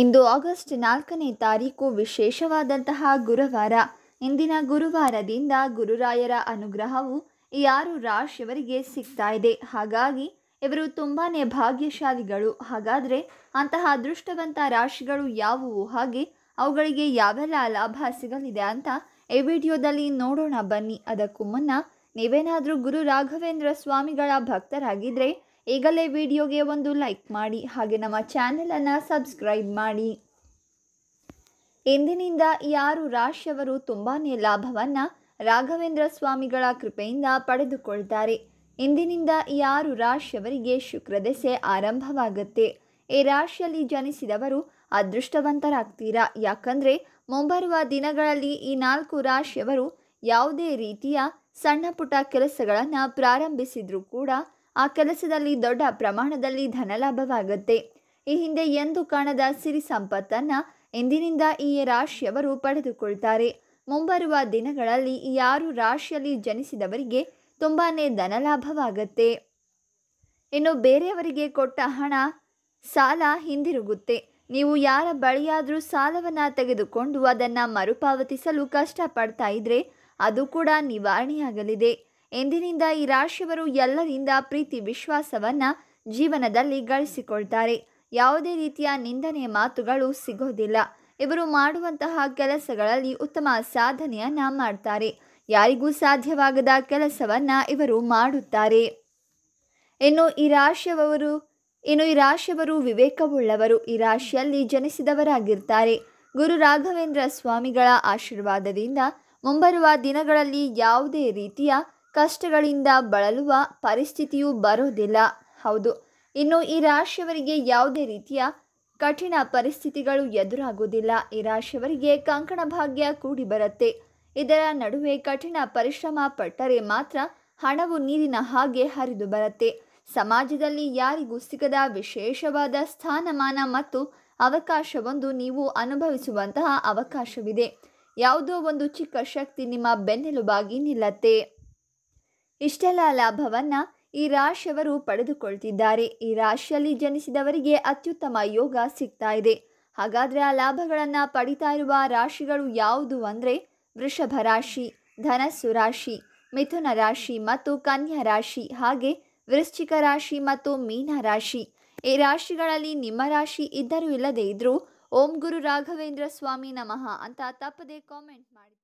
ಇಂದು August ನಾಲ್ಕನೇ ತಾರೀಕು ವಿಶೇಷವಾದಂತಹ ಗುರುವಾರ ಇಂದಿನ ಗುರುವಾರದಿಂದ ಗುರುರಾಯರ ಅನುಗ್ರಹವು ಈ ಆರು ರಾಶಿಯವರಿಗೆ ಸಿಗ್ತಾ ಇದೆ ಹಾಗಾಗಿ ಇವರು ತುಂಬಾ ಭಾಗ್ಯಶಾಲಿಗಳು ಹಾಗಾದರೆ ಅಂತಹ ಅದೃಷ್ಟವಂತ ರಾಶಿಗಳು ಯಾವುವು ಹಾಗೆ ಅವುಗಳಿಗೆ ಯಾವೆಲ್ಲ ಲಾಭ ಸಿಗಲಿದೆ ಅಂತ ಈ ವಿಡಿಯೋದಲ್ಲಿ ನೋಡೋಣ ಬನ್ನಿ ಅದಕ್ಕೂ ಮುನ್ನ ನೀವೇನಾದರೂ ಗುರು ರಾಘವೇಂದ್ರ ಸ್ವಾಮಿಗಳ ಭಕ್ತರಾಗಿದ್ದರೆ ಈಗಲೇ ವಿಡಿಯೋಗೆ ಒಂದು ಲೈಕ್ ಮಾಡಿ ಹಾಗೆ ನಮ್ಮ ಚಾನೆಲನ್ನು ಸಬ್ಸ್ಕ್ರೈಬ್ ಮಾಡಿ ಇಂದಿನಿಂದ ಯಾರು ರಾಶಿಯವರು ತುಂಬಾ ಲಾಭವನ್ನು ರಾಘವೇಂದ್ರ ಸ್ವಾಮಿಗಳ ಕೃಪೆಯಿಂದ ಪಡೆದುಕೊಳ್ತಾರೆ ಇಂದಿನಿಂದ ಯಾರು ರಾಶಿಯವರಿಗೆ ಶುಕ್ರದೆಸೆ ಆರಂಭವಾಗುತ್ತೆ ಈ ರಾಶಿಯಲ್ಲಿ ಜನಿಸಿದವರು ಅದೃಷ್ಟವಂತರಾಗ್ತೀರಾ ಯಾಕಂದರೆ ಮುಂಬರುವ ದಿನಗಳಲ್ಲಿ ಈ ನಾಲ್ಕು ರಾಶಿಯವರು ಯಾವುದೇ ರೀತಿಯ ಸಣ್ಣ ಪುಟ್ಟ ಕೆಲಸಗಳನ್ನು ಪ್ರಾರಂಭಿಸಿದರೂ ಕೂಡ ಆ ಕೆಲಸದಲ್ಲಿ ದೊಡ್ಡ ಪ್ರಮಾಣದಲ್ಲಿ ಧನಲಾಭವಾಗುತ್ತೆ ಈ ಹಿಂದೆ ಎಂದು ಕಾಣದ ಸಿರಿ ಸಂಪತ್ತನ್ನು ಇಂದಿನಿಂದ ಈ ರಾಶಿಯವರು ಪಡೆದುಕೊಳ್ತಾರೆ ಮುಂಬರುವ ದಿನಗಳಲ್ಲಿ ಯಾರು ರಾಶಿಯಲ್ಲಿ ಜನಿಸಿದವರಿಗೆ ತುಂಬಾ ಧನಲಾಭವಾಗತ್ತೆ ಇನ್ನು ಬೇರೆಯವರಿಗೆ ಕೊಟ್ಟ ಹಣ ಸಾಲ ಹಿಂದಿರುಗುತ್ತೆ ನೀವು ಯಾರ ಬಳಿಯಾದರೂ ಸಾಲವನ್ನು ತೆಗೆದುಕೊಂಡು ಅದನ್ನು ಮರುಪಾವತಿಸಲು ಕಷ್ಟಪಡ್ತಾ ಇದ್ದರೆ ಅದು ಕೂಡ ನಿವಾರಣೆಯಾಗಲಿದೆ ಎಂದಿನಿಂದ ಈ ರಾಶಿಯವರು ಎಲ್ಲರಿಂದ ಪ್ರೀತಿ ವಿಶ್ವಾಸವನ್ನು ಜೀವನದಲ್ಲಿ ಗಳಿಸಿಕೊಳ್ತಾರೆ ಯಾವುದೇ ರೀತಿಯ ನಿಂದನೆಯ ಮಾತುಗಳು ಸಿಗೋದಿಲ್ಲ ಇವರು ಮಾಡುವಂತಹ ಕೆಲಸಗಳಲ್ಲಿ ಉತ್ತಮ ಸಾಧನೆಯನ್ನು ಮಾಡ್ತಾರೆ ಯಾರಿಗೂ ಸಾಧ್ಯವಾಗದ ಕೆಲಸವನ್ನು ಇವರು ಮಾಡುತ್ತಾರೆ ಇನ್ನು ಈ ರಾಶಿಯವರು ಇನ್ನು ಈ ರಾಶಿಯವರು ವಿವೇಕವುಳ್ಳವರು ಈ ರಾಶಿಯಲ್ಲಿ ಜನಿಸಿದವರಾಗಿರ್ತಾರೆ ಗುರು ರಾಘವೇಂದ್ರ ಸ್ವಾಮಿಗಳ ಆಶೀರ್ವಾದದಿಂದ ಮುಂಬರುವ ದಿನಗಳಲ್ಲಿ ಯಾವುದೇ ರೀತಿಯ ಕಷ್ಟಗಳಿಂದ ಬಳಲುವ ಪರಿಸ್ಥಿತಿಯೂ ಬರೋದಿಲ್ಲ ಹೌದು ಇನ್ನು ಈ ರಾಶಿಯವರಿಗೆ ಯಾವುದೇ ರೀತಿಯ ಕಠಿಣ ಪರಿಸ್ಥಿತಿಗಳು ಎದುರಾಗುವುದಿಲ್ಲ ಈ ರಾಶಿಯವರಿಗೆ ಕಂಕಣ ಭಾಗ್ಯ ಕೂಡಿ ಬರುತ್ತೆ ಇದರ ನಡುವೆ ಕಠಿಣ ಪರಿಶ್ರಮ ಪಟ್ಟರೆ ಮಾತ್ರ ಹಣವು ನೀರಿನ ಹಾಗೆ ಹರಿದು ಬರುತ್ತೆ ಸಮಾಜದಲ್ಲಿ ಯಾರಿಗೂ ಸಿಗದ ವಿಶೇಷವಾದ ಸ್ಥಾನಮಾನ ಮತ್ತು ಅವಕಾಶವೊಂದು ನೀವು ಅನುಭವಿಸುವಂತಹ ಅವಕಾಶವಿದೆ ಯಾವುದೋ ಒಂದು ಚಿಕ್ಕ ಶಕ್ತಿ ನಿಮ್ಮ ಬೆನ್ನೆಲುಬಾಗಿ ನಿಲ್ಲತ್ತೆ ಇಷ್ಟೆಲ್ಲ ಲಾಭವನ್ನು ಈ ರಾಶಿಯವರು ಪಡೆದುಕೊಳ್ತಿದ್ದಾರೆ ಈ ರಾಶಿಯಲ್ಲಿ ಜನಿಸಿದವರಿಗೆ ಅತ್ಯುತ್ತಮ ಯೋಗ ಸಿಗ್ತಾ ಇದೆ ಹಾಗಾದರೆ ಆ ಲಾಭಗಳನ್ನು ಪಡಿತಾ ಇರುವ ರಾಶಿಗಳು ಯಾವುದು ಅಂದರೆ ವೃಷಭ ರಾಶಿ ಧನಸ್ಸು ರಾಶಿ ಮಿಥುನ ರಾಶಿ ಮತ್ತು ಕನ್ಯಾ ರಾಶಿ ಹಾಗೆ ವೃಶ್ಚಿಕ ರಾಶಿ ಮತ್ತು ಮೀನ ರಾಶಿ ಈ ರಾಶಿಗಳಲ್ಲಿ ನಿಮ್ಮ ರಾಶಿ ಇದ್ದರೂ ಇಲ್ಲದೇ ಇದ್ದರೂ ಓಂ ಗುರು ರಾಘವೇಂದ್ರ ಸ್ವಾಮಿ ನಮಃ ಅಂತ ತಪ್ಪದೆ ಕಾಮೆಂಟ್ ಮಾಡಿ